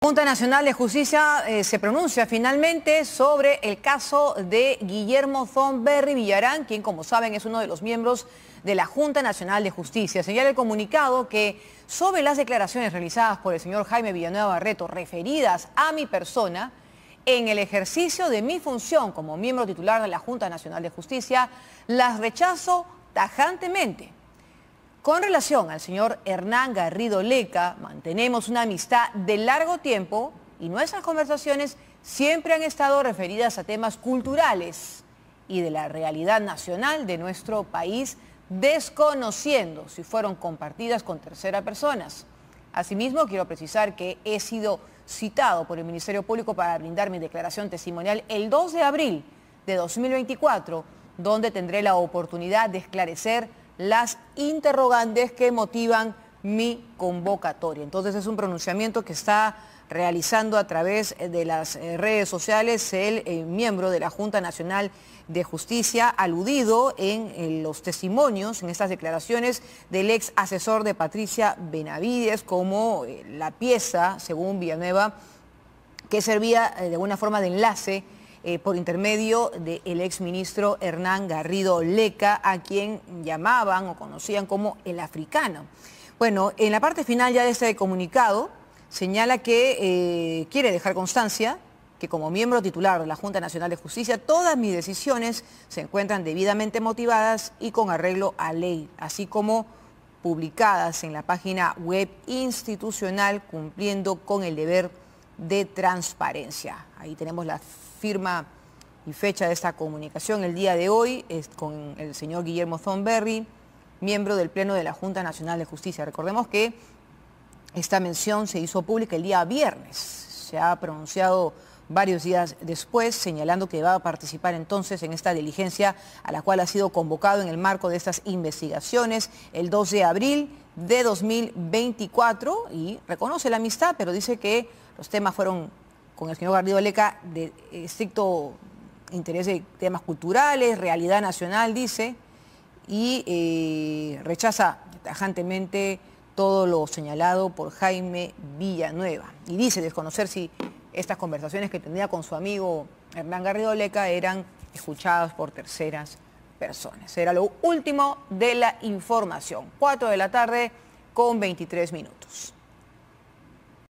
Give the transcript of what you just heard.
La Junta Nacional de Justicia eh, se pronuncia finalmente sobre el caso de Guillermo Zomberri Villarán, quien como saben es uno de los miembros de la Junta Nacional de Justicia. Señala el comunicado que sobre las declaraciones realizadas por el señor Jaime Villanueva Barreto referidas a mi persona, en el ejercicio de mi función como miembro titular de la Junta Nacional de Justicia, las rechazo tajantemente con relación al señor Hernán Garrido Leca, mantenemos una amistad de largo tiempo y nuestras conversaciones siempre han estado referidas a temas culturales y de la realidad nacional de nuestro país, desconociendo si fueron compartidas con terceras personas. Asimismo, quiero precisar que he sido citado por el Ministerio Público para brindar mi declaración testimonial el 2 de abril de 2024, donde tendré la oportunidad de esclarecer las interrogantes que motivan mi convocatoria. Entonces es un pronunciamiento que está realizando a través de las eh, redes sociales el, eh, miembro de la Junta Nacional de Justicia, aludido en, en eh, los testimonios, en estas declaraciones del ex asesor de Patricia Benavides, como la pieza, según Villanueva, que servía de alguna forma de enlace eh, por intermedio del ex exministro Hernán Garrido Leca, a quien llamaban o conocían como el africano. Bueno, en la parte final ya de este comunicado señala que eh, quiere dejar constancia que como miembro titular de la Junta Nacional de Justicia, todas mis decisiones se encuentran debidamente motivadas y con arreglo a ley, así como publicadas en la página web institucional cumpliendo con el deber de transparencia. Ahí tenemos la firma y fecha de esta comunicación el día de hoy es con el señor Guillermo Thornberry, miembro del Pleno de la Junta Nacional de Justicia. Recordemos que esta mención se hizo pública el día viernes. Se ha pronunciado varios días después, señalando que va a participar entonces en esta diligencia a la cual ha sido convocado en el marco de estas investigaciones el 2 de abril de 2024 y reconoce la amistad, pero dice que los temas fueron con el señor Garrido Leca de estricto interés de temas culturales, realidad nacional, dice, y eh, rechaza tajantemente todo lo señalado por Jaime Villanueva. Y dice desconocer si estas conversaciones que tenía con su amigo Hernán Garrido Leca eran escuchadas por terceras personas. Era lo último de la información. 4 de la tarde con 23 minutos.